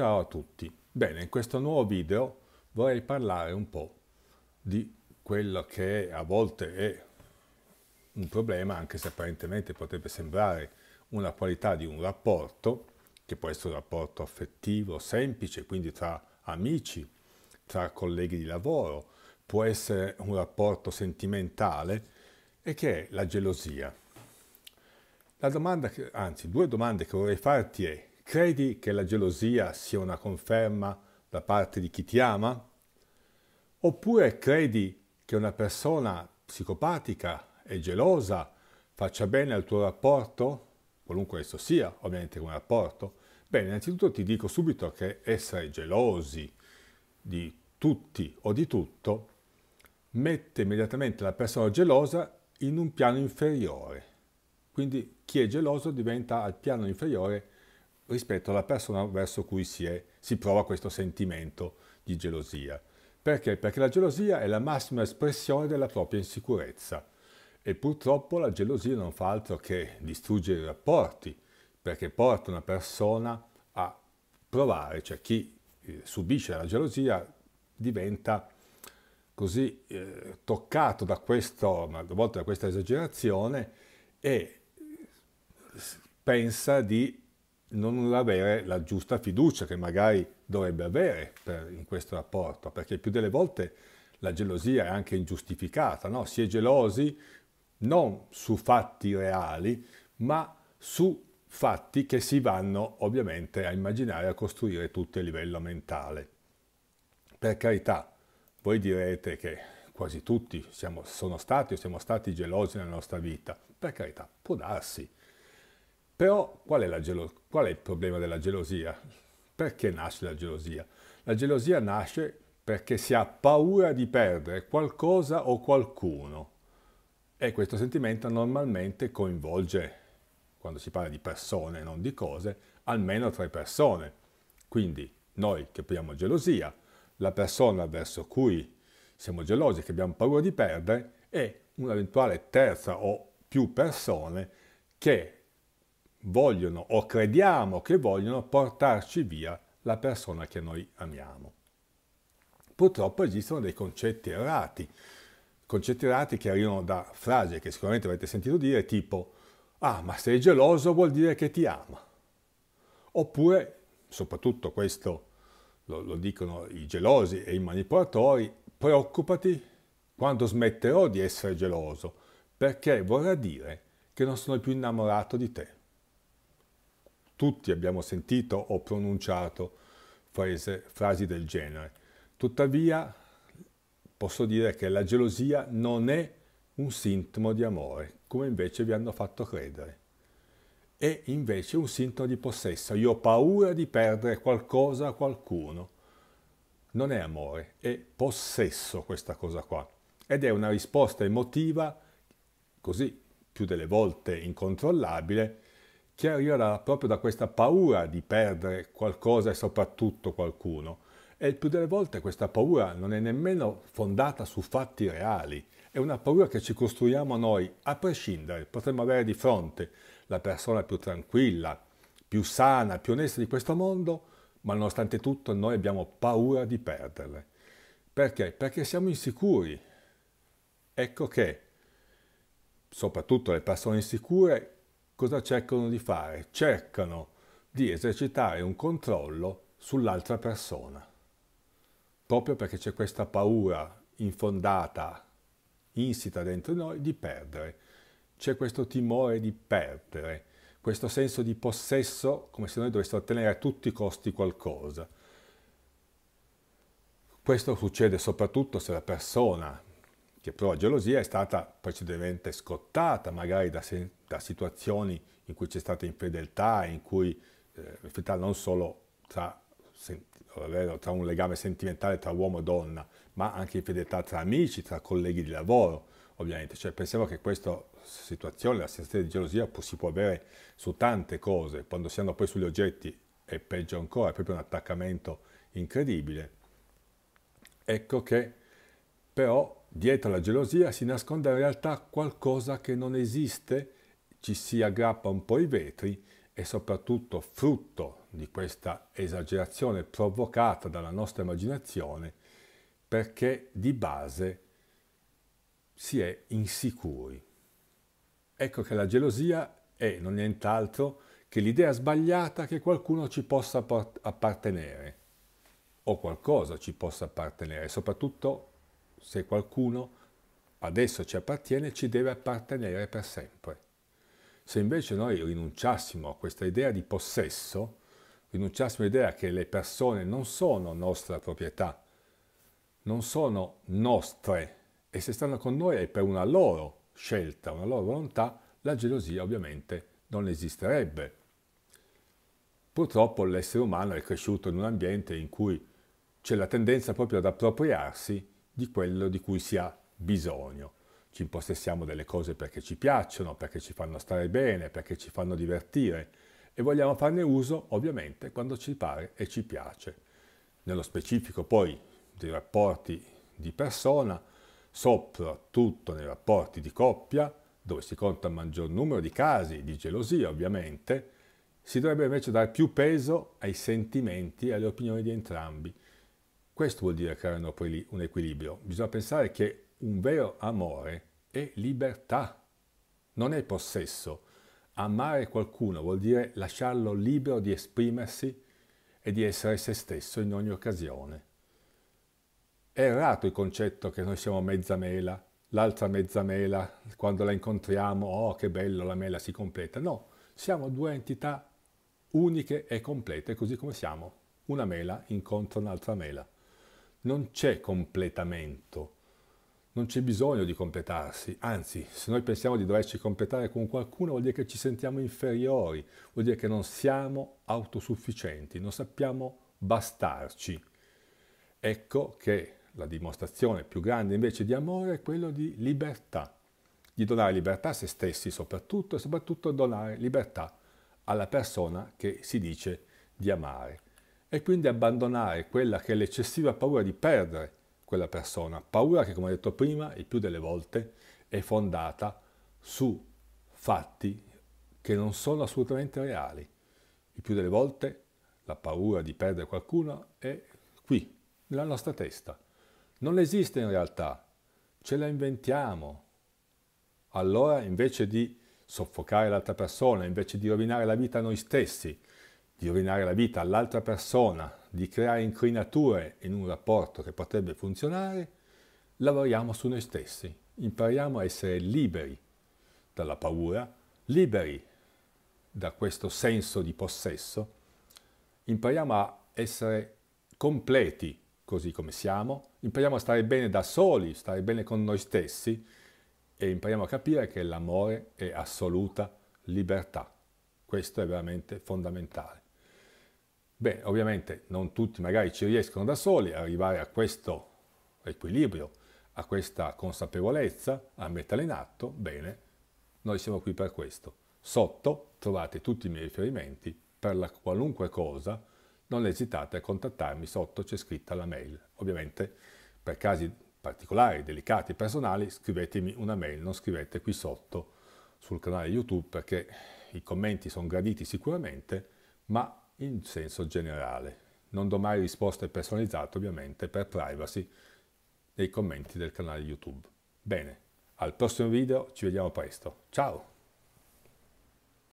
Ciao a tutti. Bene, in questo nuovo video vorrei parlare un po' di quello che a volte è un problema, anche se apparentemente potrebbe sembrare una qualità di un rapporto, che può essere un rapporto affettivo, semplice, quindi tra amici, tra colleghi di lavoro, può essere un rapporto sentimentale, e che è la gelosia. La domanda che, anzi, due domande che vorrei farti è Credi che la gelosia sia una conferma da parte di chi ti ama? Oppure credi che una persona psicopatica e gelosa faccia bene al tuo rapporto? Qualunque esso sia, ovviamente un rapporto. Bene, innanzitutto ti dico subito che essere gelosi di tutti o di tutto mette immediatamente la persona gelosa in un piano inferiore. Quindi chi è geloso diventa al piano inferiore rispetto alla persona verso cui si, è, si prova questo sentimento di gelosia. Perché? Perché la gelosia è la massima espressione della propria insicurezza e purtroppo la gelosia non fa altro che distruggere i rapporti, perché porta una persona a provare, cioè chi eh, subisce la gelosia diventa così eh, toccato da, questo, da questa esagerazione e eh, pensa di non avere la giusta fiducia che magari dovrebbe avere per, in questo rapporto, perché più delle volte la gelosia è anche ingiustificata, no? si è gelosi non su fatti reali, ma su fatti che si vanno ovviamente a immaginare, a costruire tutti a livello mentale. Per carità, voi direte che quasi tutti siamo, sono stati o siamo stati gelosi nella nostra vita, per carità, può darsi, però qual è, qual è il problema della gelosia? Perché nasce la gelosia? La gelosia nasce perché si ha paura di perdere qualcosa o qualcuno e questo sentimento normalmente coinvolge, quando si parla di persone, e non di cose, almeno tre persone. Quindi noi che abbiamo gelosia, la persona verso cui siamo gelosi, che abbiamo paura di perdere, e un'eventuale terza o più persone che vogliono o crediamo che vogliono portarci via la persona che noi amiamo. Purtroppo esistono dei concetti errati, concetti errati che arrivano da frasi che sicuramente avete sentito dire tipo ah ma sei geloso vuol dire che ti ama. Oppure, soprattutto questo lo, lo dicono i gelosi e i manipolatori, preoccupati quando smetterò di essere geloso perché vorrà dire che non sono più innamorato di te tutti abbiamo sentito o pronunciato frase, frasi del genere. Tuttavia posso dire che la gelosia non è un sintomo di amore, come invece vi hanno fatto credere. È invece un sintomo di possesso. Io ho paura di perdere qualcosa a qualcuno. Non è amore, è possesso questa cosa qua. Ed è una risposta emotiva, così più delle volte incontrollabile, che arriverà proprio da questa paura di perdere qualcosa e soprattutto qualcuno. E il più delle volte questa paura non è nemmeno fondata su fatti reali, è una paura che ci costruiamo noi a prescindere. Potremmo avere di fronte la persona più tranquilla, più sana, più onesta di questo mondo, ma nonostante tutto noi abbiamo paura di perderle. Perché? Perché siamo insicuri. Ecco che, soprattutto le persone insicure, cosa cercano di fare? Cercano di esercitare un controllo sull'altra persona, proprio perché c'è questa paura infondata, insita dentro di noi, di perdere. C'è questo timore di perdere, questo senso di possesso, come se noi dovessimo ottenere a tutti i costi qualcosa. Questo succede soprattutto se la persona che prova gelosia è stata precedentemente scottata magari da, da situazioni in cui c'è stata infedeltà, in cui eh, infedeltà non solo tra, ovvero, tra un legame sentimentale tra uomo e donna, ma anche infedeltà tra amici, tra colleghi di lavoro, ovviamente. Cioè pensiamo che questa situazione, la sensazione di gelosia, si può avere su tante cose, quando si hanno poi sugli oggetti è peggio ancora, è proprio un attaccamento incredibile. Ecco che però dietro la gelosia si nasconde in realtà qualcosa che non esiste, ci si aggrappa un po' ai vetri e soprattutto frutto di questa esagerazione provocata dalla nostra immaginazione perché di base si è insicuri. Ecco che la gelosia è non nient'altro che l'idea sbagliata che qualcuno ci possa appartenere o qualcosa ci possa appartenere, soprattutto se qualcuno adesso ci appartiene, ci deve appartenere per sempre. Se invece noi rinunciassimo a questa idea di possesso, rinunciassimo all'idea che le persone non sono nostra proprietà, non sono nostre e se stanno con noi è per una loro scelta, una loro volontà, la gelosia ovviamente non esisterebbe. Purtroppo l'essere umano è cresciuto in un ambiente in cui c'è la tendenza proprio ad appropriarsi di quello di cui si ha bisogno. Ci impossessiamo delle cose perché ci piacciono, perché ci fanno stare bene, perché ci fanno divertire e vogliamo farne uso ovviamente quando ci pare e ci piace. Nello specifico poi dei rapporti di persona, soprattutto nei rapporti di coppia, dove si conta il maggior numero di casi di gelosia ovviamente, si dovrebbe invece dare più peso ai sentimenti e alle opinioni di entrambi questo vuol dire creare un equilibrio. Bisogna pensare che un vero amore è libertà, non è possesso. Amare qualcuno vuol dire lasciarlo libero di esprimersi e di essere se stesso in ogni occasione. È errato il concetto che noi siamo mezza mela, l'altra mezza mela, quando la incontriamo, oh che bello, la mela si completa. No, siamo due entità uniche e complete, così come siamo. Una mela incontra un'altra mela non c'è completamento, non c'è bisogno di completarsi, anzi se noi pensiamo di doverci completare con qualcuno vuol dire che ci sentiamo inferiori, vuol dire che non siamo autosufficienti, non sappiamo bastarci. Ecco che la dimostrazione più grande invece di amore è quella di libertà, di donare libertà a se stessi soprattutto e soprattutto donare libertà alla persona che si dice di amare e quindi abbandonare quella che è l'eccessiva paura di perdere quella persona, paura che come ho detto prima, il più delle volte è fondata su fatti che non sono assolutamente reali. Il più delle volte la paura di perdere qualcuno è qui, nella nostra testa. Non esiste in realtà, ce la inventiamo. Allora invece di soffocare l'altra persona, invece di rovinare la vita a noi stessi, di rovinare la vita all'altra persona, di creare inclinature in un rapporto che potrebbe funzionare, lavoriamo su noi stessi, impariamo a essere liberi dalla paura, liberi da questo senso di possesso, impariamo a essere completi così come siamo, impariamo a stare bene da soli, stare bene con noi stessi e impariamo a capire che l'amore è assoluta libertà. Questo è veramente fondamentale. Beh, ovviamente non tutti magari ci riescono da soli a arrivare a questo equilibrio, a questa consapevolezza, a metterla in atto, bene, noi siamo qui per questo. Sotto trovate tutti i miei riferimenti per la qualunque cosa, non esitate a contattarmi, sotto c'è scritta la mail. Ovviamente per casi particolari, delicati, personali, scrivetemi una mail, non scrivete qui sotto sul canale YouTube perché i commenti sono graditi sicuramente, ma in senso generale. Non do mai risposte personalizzate ovviamente per privacy nei commenti del canale YouTube. Bene, al prossimo video, ci vediamo presto. Ciao!